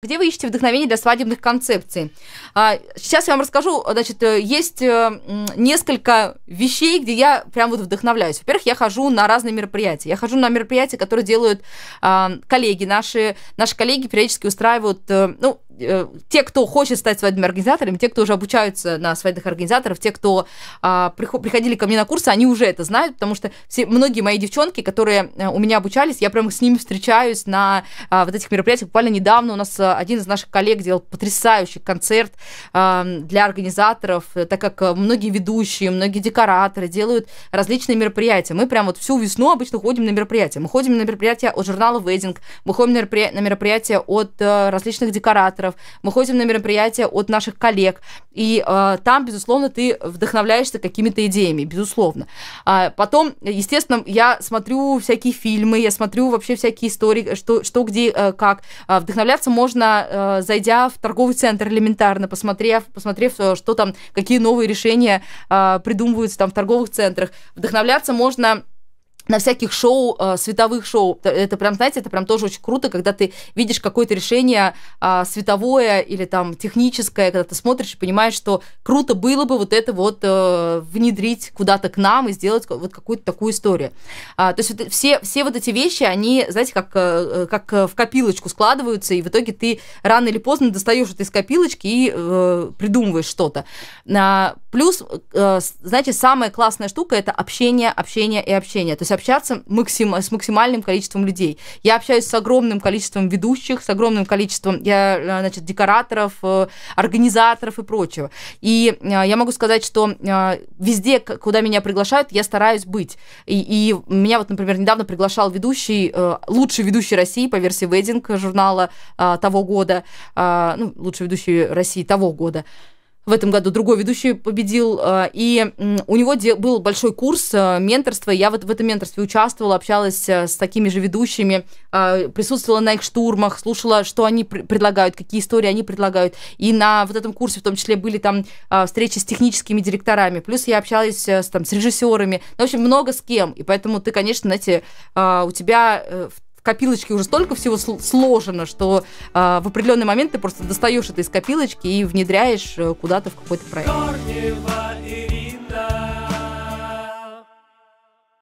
Где вы ищете вдохновение для свадебных концепций? А, сейчас я вам расскажу, значит, э, есть э, несколько вещей, где я прям вот вдохновляюсь. Во-первых, я хожу на разные мероприятия. Я хожу на мероприятия, которые делают а, коллеги наши. Наши коллеги периодически устраивают, э, ну, Э, те, кто хочет стать свадебными организаторами, те, кто уже обучаются на свадебных организаторов, те, кто а, приходили ко мне на курсы, они уже это знают, потому что все, многие мои девчонки, которые э, у меня обучались, я прям с ними встречаюсь на а, вот этих мероприятиях. Буквально недавно у нас э, один из наших коллег делал потрясающий концерт а, для организаторов, так как многие ведущие, многие декораторы делают различные мероприятия. Мы прям вот всю весну обычно ходим на мероприятия. Мы ходим на мероприятия от журнала Wedding, мы ходим на мероприятия от различных декораторов, партнеров, мы ходим на мероприятия от наших коллег, и э, там, безусловно, ты вдохновляешься какими-то идеями, безусловно. А потом, естественно, я смотрю всякие фильмы, я смотрю вообще всякие истории, что, что где, э, как. А, вдохновляться можно, э, зайдя в торговый центр элементарно, посмотрев, посмотрев, э, что там, какие новые решения э, придумываются там в торговых центрах. Вдохновляться можно на всяких шоу, э, световых шоу. Это прям, знаете, это прям тоже очень круто, когда ты видишь какое-то решение а, световое или там техническое, когда ты смотришь и понимаешь, что круто было бы вот это вот э, внедрить куда-то к нам и сделать вот какую-то такую историю. А, то есть все, все вот эти вещи, они, знаете, как, э, как в копилочку складываются, и в итоге ты рано или поздно достаешь это из копилочки и придумываешь что-то. А, плюс, знаете, самая классная штука это общение, общение и общение. То есть общаться максим... с максимальным количеством людей. Я общаюсь с огромным количеством ведущих, с огромным количеством я, э, значит, декораторов, э, организаторов и прочего. И э, я могу сказать, что везде, куда меня приглашают, я стараюсь быть. И, и меня вот, например, недавно приглашал ведущий, лучший ведущий России по версии Wedding журнала того года, ну, лучший ведущий России того года в этом году другой ведущий победил, э, и у него был большой курс э, менторства, я вот в этом менторстве участвовала, общалась э, с такими же ведущими, присутствовала на их штурмах, слушала, что они предлагают, какие истории они предлагают, и на вот этом курсе в том числе были там встречи с техническими директорами, плюс я общалась с там с режиссерами, ну, в общем, много с кем, и поэтому ты, конечно, знаете, у тебя в копилочке уже столько всего сложено, что э, в определенный момент ты просто достаешь это из копилочки и внедряешь э, куда-то в какой-то проект.